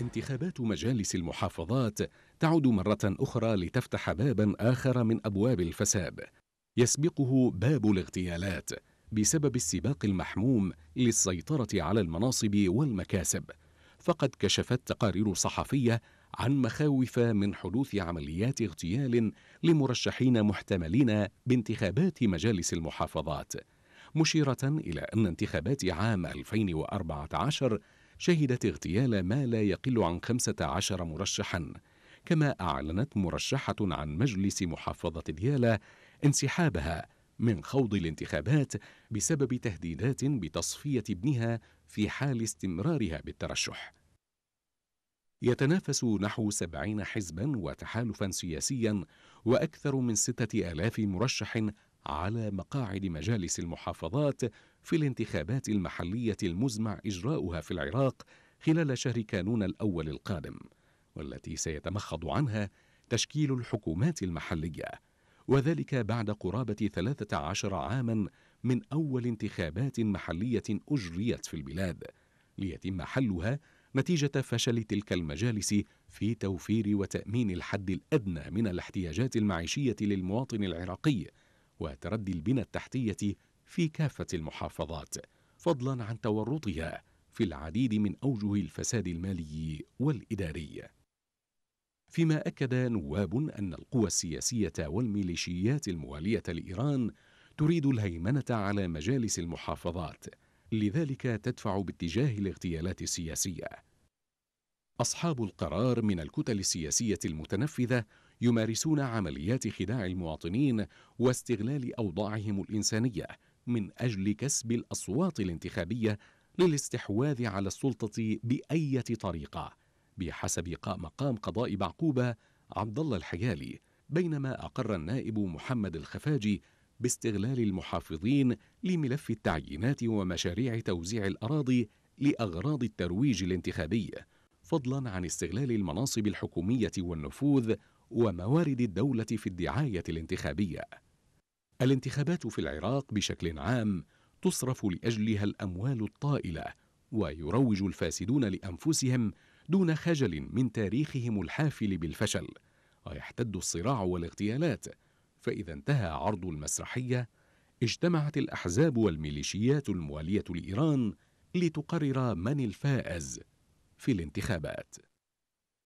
انتخابات مجالس المحافظات تعود مرة أخرى لتفتح بابا آخر من أبواب الفساد يسبقه باب الاغتيالات بسبب السباق المحموم للسيطرة على المناصب والمكاسب فقد كشفت تقارير صحفية عن مخاوف من حدوث عمليات اغتيال لمرشحين محتملين بانتخابات مجالس المحافظات مشيرة إلى أن انتخابات عام 2014 شهدت اغتيال ما لا يقل عن 15 مرشحا كما أعلنت مرشحة عن مجلس محافظة ديالى انسحابها من خوض الانتخابات بسبب تهديدات بتصفية ابنها في حال استمرارها بالترشح. يتنافس نحو سبعين حزبا وتحالفا سياسيا وأكثر من ستة آلاف مرشح على مقاعد مجالس المحافظات في الانتخابات المحلية المزمع إجراؤها في العراق خلال شهر كانون الأول القادم، والتي سيتمخض عنها تشكيل الحكومات المحلية، وذلك بعد قرابة 13 عامًا من أول انتخابات محلية أجريت في البلاد، ليتم حلها نتيجة فشل تلك المجالس في توفير وتأمين الحد الأدنى من الاحتياجات المعيشية للمواطن العراقي وتردي البنى التحتية في كافة المحافظات فضلا عن تورطها في العديد من أوجه الفساد المالي والإداري فيما أكد نواب أن القوى السياسية والميليشيات الموالية لإيران تريد الهيمنة على مجالس المحافظات لذلك تدفع باتجاه الاغتيالات السياسيه أصحاب القرار من الكتل السياسية المتنفذة يمارسون عمليات خداع المواطنين واستغلال أوضاعهم الإنسانية من أجل كسب الأصوات الانتخابية للاستحواذ على السلطة بأية طريقة بحسب مقام قضاء بعقوبة عبد الله الحيالي بينما أقر النائب محمد الخفاجي باستغلال المحافظين لملف التعيينات ومشاريع توزيع الأراضي لأغراض الترويج الانتخابي فضلا عن استغلال المناصب الحكوميه والنفوذ وموارد الدوله في الدعايه الانتخابيه الانتخابات في العراق بشكل عام تصرف لاجلها الاموال الطائله ويروج الفاسدون لانفسهم دون خجل من تاريخهم الحافل بالفشل ويحتد الصراع والاغتيالات فاذا انتهى عرض المسرحيه اجتمعت الاحزاب والميليشيات المواليه لايران لتقرر من الفائز في الانتخابات